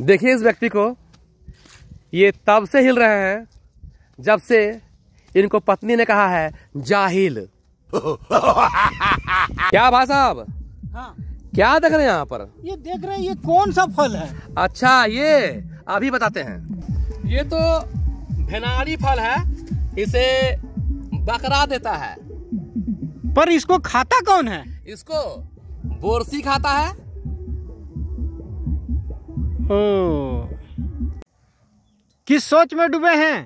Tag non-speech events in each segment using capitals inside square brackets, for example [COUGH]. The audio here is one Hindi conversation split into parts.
देखिए इस व्यक्ति को ये तब से हिल रहे हैं जब से इनको पत्नी ने कहा है जाहिल [LAUGHS] क्या भाई साहब हाँ। क्या देख रहे हैं यहाँ पर ये देख रहे हैं ये कौन सा फल है अच्छा ये अभी बताते हैं ये तो भेनारी फल है इसे बकरा देता है पर इसको खाता कौन है इसको बोरसी खाता है ओ किस सोच में डूबे हैं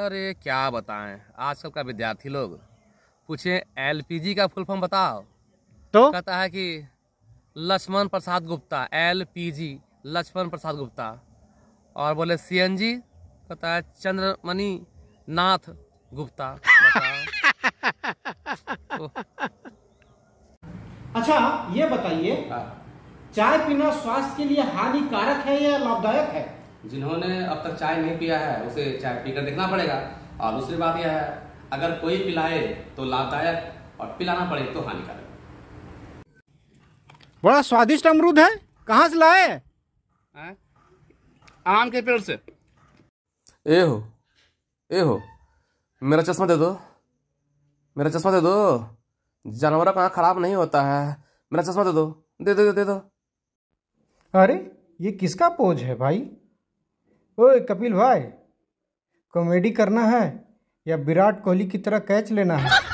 अरे क्या बताएं आजकल का विद्यार्थी लोग पूछे एलपीजी का फुल फॉर्म बताओ तो कहता है कि लक्ष्मण प्रसाद गुप्ता एलपीजी लक्ष्मण प्रसाद गुप्ता और बोले सीएनजी कहता है चंद्रमणि नाथ गुप्ता [LAUGHS] अच्छा ये बताइए हाँ। चाय पीना स्वास्थ्य के लिए हानिकारक है या लाभदायक है जिन्होंने अब तक चाय नहीं पिया है उसे चाय पीकर देखना पड़ेगा और दूसरी बात यह है अगर कोई पिलाए तो लाभदायक और पिलाना पड़े तो हानिकारक बड़ा स्वादिष्ट अमरूद है कहाँ से लाए आम के पेड़ से ए हो ए हो मेरा चश्मा दे दो मेरा चश्मा दे दो जानवर का खराब नहीं होता है मेरा चश्मा दे दो दे दो दे दो, दे दो। अरे ये किसका पोज है भाई ओए कपिल भाई कॉमेडी करना है या विराट कोहली की तरह कैच लेना है